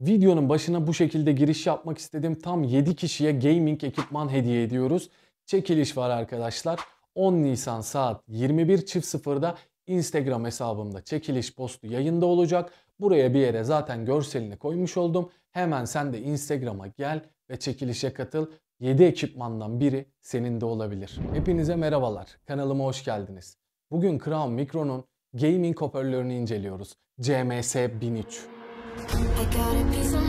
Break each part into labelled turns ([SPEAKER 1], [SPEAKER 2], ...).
[SPEAKER 1] Videonun başına bu şekilde giriş yapmak istedim. Tam 7 kişiye gaming ekipman hediye ediyoruz. Çekiliş var arkadaşlar. 10 Nisan saat 21.00'da Instagram hesabımda çekiliş postu yayında olacak. Buraya bir yere zaten görselini koymuş oldum. Hemen sen de Instagram'a gel ve çekilişe katıl. 7 ekipmandan biri senin de olabilir. Hepinize merhabalar. Kanalıma hoş geldiniz. Bugün Crown Micro'nun gaming hoparlörünü inceliyoruz. CMS 1003. I got a piece of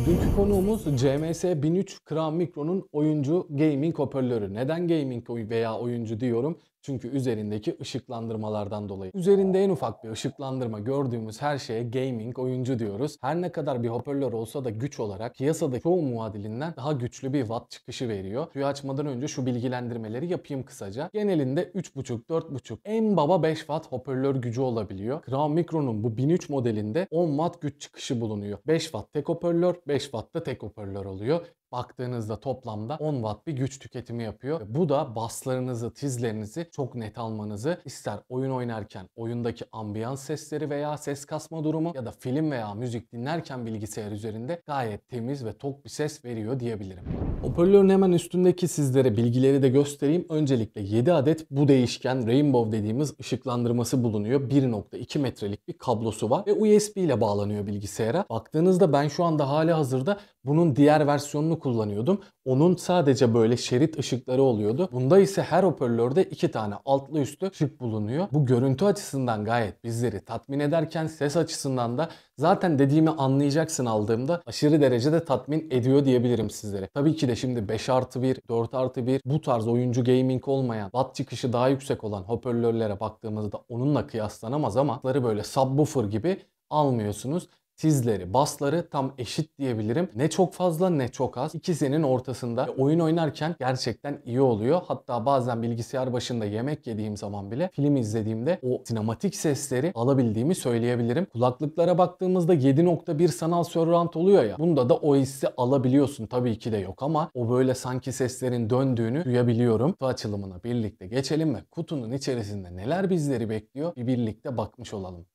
[SPEAKER 1] Bugünkü konuğumuz CMS 1003 Kram Mikro'nun oyuncu gaming hoparlörü. Neden gaming veya oyuncu diyorum? Çünkü üzerindeki ışıklandırmalardan dolayı. Üzerinde en ufak bir ışıklandırma gördüğümüz her şeye gaming oyuncu diyoruz. Her ne kadar bir hoparlör olsa da güç olarak piyasada çoğu muadilinden daha güçlü bir watt çıkışı veriyor. Suyu açmadan önce şu bilgilendirmeleri yapayım kısaca. Genelinde 3.5-4.5 en baba 5 watt hoparlör gücü olabiliyor. Crown Micro'nun bu 1003 modelinde 10 watt güç çıkışı bulunuyor. 5 watt tek hoparlör, 5 watt da tek hoparlör oluyor baktığınızda toplamda 10 watt bir güç tüketimi yapıyor. Bu da baslarınızı, tizlerinizi çok net almanızı ister oyun oynarken oyundaki ambiyans sesleri veya ses kasma durumu ya da film veya müzik dinlerken bilgisayar üzerinde gayet temiz ve tok bir ses veriyor diyebilirim. Hoparlörün hemen üstündeki sizlere bilgileri de göstereyim. Öncelikle 7 adet bu değişken Rainbow dediğimiz ışıklandırması bulunuyor. 1.2 metrelik bir kablosu var ve USB ile bağlanıyor bilgisayara. Baktığınızda ben şu anda hali hazırda bunun diğer versiyonunu kullanıyordum. Onun sadece böyle şerit ışıkları oluyordu. Bunda ise her hoparlörde iki tane altlı üstlü ışık bulunuyor. Bu görüntü açısından gayet bizleri tatmin ederken ses açısından da zaten dediğimi anlayacaksın aldığımda aşırı derecede tatmin ediyor diyebilirim sizlere. Tabii ki de şimdi 5 artı 1, 4 artı 1 bu tarz oyuncu gaming olmayan, watt çıkışı daha yüksek olan hoparlörlere baktığımızda onunla kıyaslanamaz ama böyle subwoofer gibi almıyorsunuz tizleri, basları tam eşit diyebilirim. Ne çok fazla ne çok az. İkisinin ortasında e, oyun oynarken gerçekten iyi oluyor. Hatta bazen bilgisayar başında yemek yediğim zaman bile film izlediğimde o sinematik sesleri alabildiğimi söyleyebilirim. Kulaklıklara baktığımızda 7.1 sanal surround oluyor ya. Bunda da o hissi alabiliyorsun. Tabii ki de yok ama o böyle sanki seslerin döndüğünü duyabiliyorum. Kutu açılımına birlikte geçelim ve kutunun içerisinde neler bizleri bekliyor bir birlikte bakmış olalım.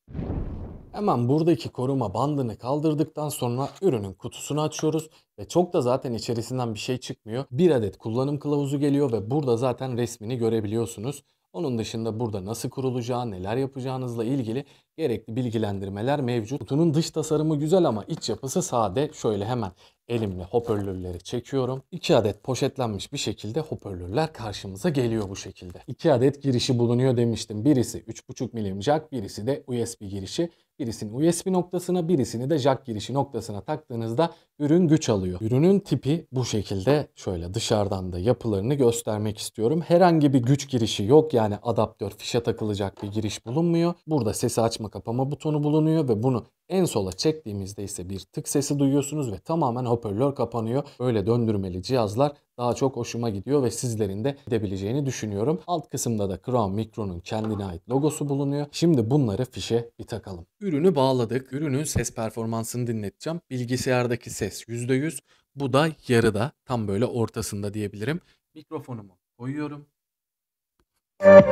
[SPEAKER 1] Hemen buradaki koruma bandını kaldırdıktan sonra ürünün kutusunu açıyoruz ve çok da zaten içerisinden bir şey çıkmıyor. Bir adet kullanım kılavuzu geliyor ve burada zaten resmini görebiliyorsunuz. Onun dışında burada nasıl kurulacağı, neler yapacağınızla ilgili gerekli bilgilendirmeler mevcut. Kutunun dış tasarımı güzel ama iç yapısı sade. Şöyle hemen elimle hoparlörleri çekiyorum. İki adet poşetlenmiş bir şekilde hoparlörler karşımıza geliyor bu şekilde. İki adet girişi bulunuyor demiştim. Birisi 3.5 milim jack, birisi de USB girişi. Birisini USB noktasına birisini de jack girişi noktasına taktığınızda ürün güç alıyor. Ürünün tipi bu şekilde şöyle dışarıdan da yapılarını göstermek istiyorum. Herhangi bir güç girişi yok yani adaptör fişe takılacak bir giriş bulunmuyor. Burada sesi açma kapama butonu bulunuyor ve bunu en sola çektiğimizde ise bir tık sesi duyuyorsunuz ve tamamen hoparlör kapanıyor. Böyle döndürmeli cihazlar daha çok hoşuma gidiyor ve sizlerin de gidebileceğini düşünüyorum. Alt kısımda da Crown Micro'nun kendine ait logosu bulunuyor. Şimdi bunları fişe bir takalım. Ürünü bağladık. Ürünün ses performansını dinleteceğim. Bilgisayardaki ses %100. Bu da yarıda. Tam böyle ortasında diyebilirim. Mikrofonumu koyuyorum. Müzik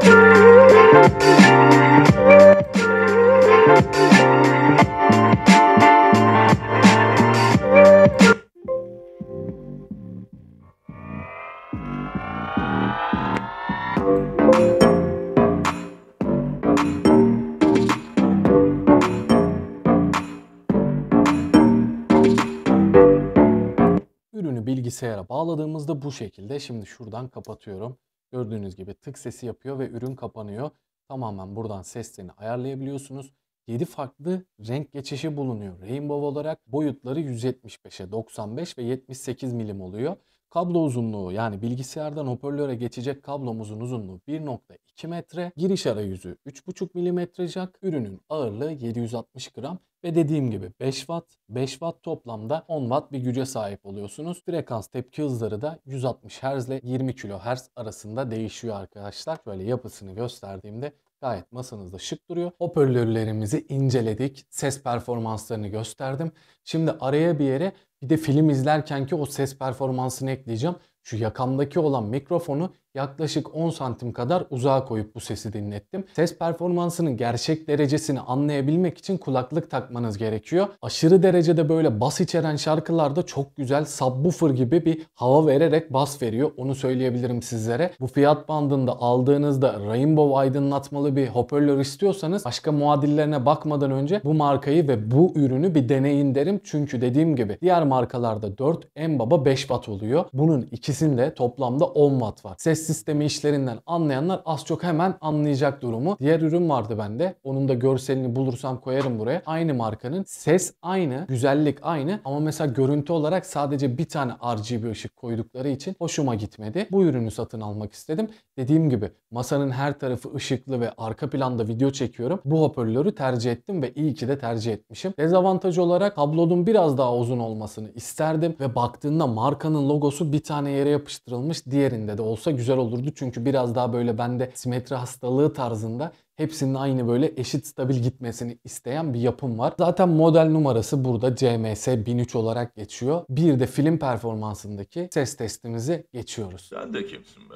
[SPEAKER 1] bilgisayara bağladığımızda bu şekilde. Şimdi şuradan kapatıyorum. Gördüğünüz gibi tık sesi yapıyor ve ürün kapanıyor. Tamamen buradan seslerini ayarlayabiliyorsunuz. 7 farklı renk geçişi bulunuyor. Rainbow olarak boyutları 175'e 95 ve 78 milim oluyor. Kablo uzunluğu yani bilgisayardan hoparlöre geçecek kablomuzun uzunluğu 1.2 metre, giriş arayüzü 3.5 mm jack, ürünün ağırlığı 760 gram ve dediğim gibi 5 watt, 5 watt toplamda 10 watt bir güce sahip oluyorsunuz. Frekans tepki hızları da 160 Hz ile 20 kHz arasında değişiyor arkadaşlar. Böyle yapısını gösterdiğimde gayet masanızda şık duruyor. Hoparlörlerimizi inceledik. Ses performanslarını gösterdim. Şimdi araya bir yere bir de film izlerken ki o ses performansını ekleyeceğim. Şu yakamdaki olan mikrofonu yaklaşık 10 santim kadar uzağa koyup bu sesi dinlettim. Ses performansının gerçek derecesini anlayabilmek için kulaklık takmanız gerekiyor. Aşırı derecede böyle bas içeren şarkılarda çok güzel subwoofer gibi bir hava vererek bas veriyor. Onu söyleyebilirim sizlere. Bu fiyat bandında aldığınızda Rainbow aydınlatmalı bir hoparlör istiyorsanız başka muadillerine bakmadan önce bu markayı ve bu ürünü bir deneyin derim. Çünkü dediğim gibi diğer markalarda 4, en baba 5 watt oluyor. Bunun ikisinde toplamda 10 watt var. Ses sistemi işlerinden anlayanlar az çok hemen anlayacak durumu. Diğer ürün vardı bende. Onun da görselini bulursam koyarım buraya. Aynı markanın. Ses aynı. Güzellik aynı. Ama mesela görüntü olarak sadece bir tane RGB ışık koydukları için hoşuma gitmedi. Bu ürünü satın almak istedim. Dediğim gibi masanın her tarafı ışıklı ve arka planda video çekiyorum. Bu hoparlörü tercih ettim ve iyi ki de tercih etmişim. Dezavantaj olarak kablonun biraz daha uzun olmasını isterdim ve baktığında markanın logosu bir tane yere yapıştırılmış diğerinde de olsa güzel güzel olurdu. Çünkü biraz daha böyle bende simetri hastalığı tarzında hepsinin aynı böyle eşit stabil gitmesini isteyen bir yapım var. Zaten model numarası burada CMS 1003 olarak geçiyor. Bir de film performansındaki ses testimizi geçiyoruz. Sen de kimsin be?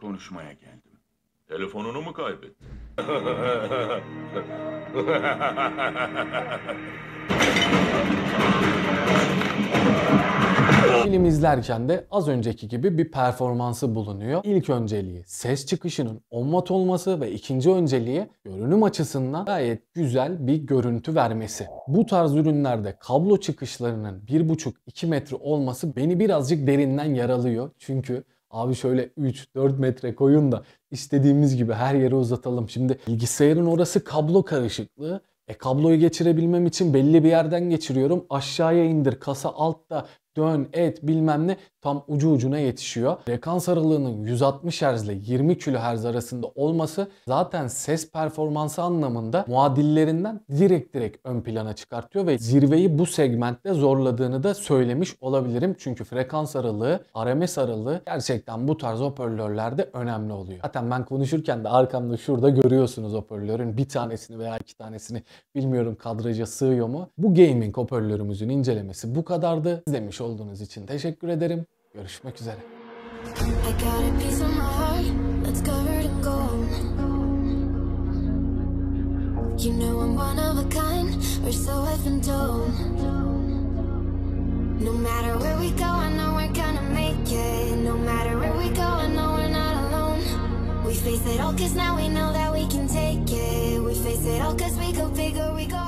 [SPEAKER 1] Konuşmaya geldim. Telefonunu mu kaybettin? Film izlerken de az önceki gibi bir performansı bulunuyor. İlk önceliği ses çıkışının onmat olması ve ikinci önceliği görünüm açısından gayet güzel bir görüntü vermesi. Bu tarz ürünlerde kablo çıkışlarının 1,5-2 metre olması beni birazcık derinden yaralıyor. Çünkü Abi şöyle 3-4 metre koyun da istediğimiz gibi her yere uzatalım. Şimdi bilgisayarın orası kablo karışıklığı. E kabloyu geçirebilmem için belli bir yerden geçiriyorum. Aşağıya indir kasa altta dön et bilmem ne tam ucu ucuna yetişiyor. Frekans aralığının 160 Hz ile 20 kHz arasında olması zaten ses performansı anlamında muadillerinden direkt direkt ön plana çıkartıyor ve zirveyi bu segmentte zorladığını da söylemiş olabilirim. Çünkü frekans aralığı, RMS aralığı gerçekten bu tarz hoparlörlerde önemli oluyor. Zaten ben konuşurken de arkamda şurada görüyorsunuz hoparlörün bir tanesini veya iki tanesini bilmiyorum kadraja sığıyor mu. Bu gaming hoparlörümüzün incelemesi bu kadardı. İzlemiş olduğunuz için teşekkür ederim. Görüşmek üzere. You know I'm one of a kind, we're so heaven told No matter where we go, I know we're gonna make it No matter where we go, I know we're not alone We face it all cause now we know that we can take it We face it all cause we go bigger, we go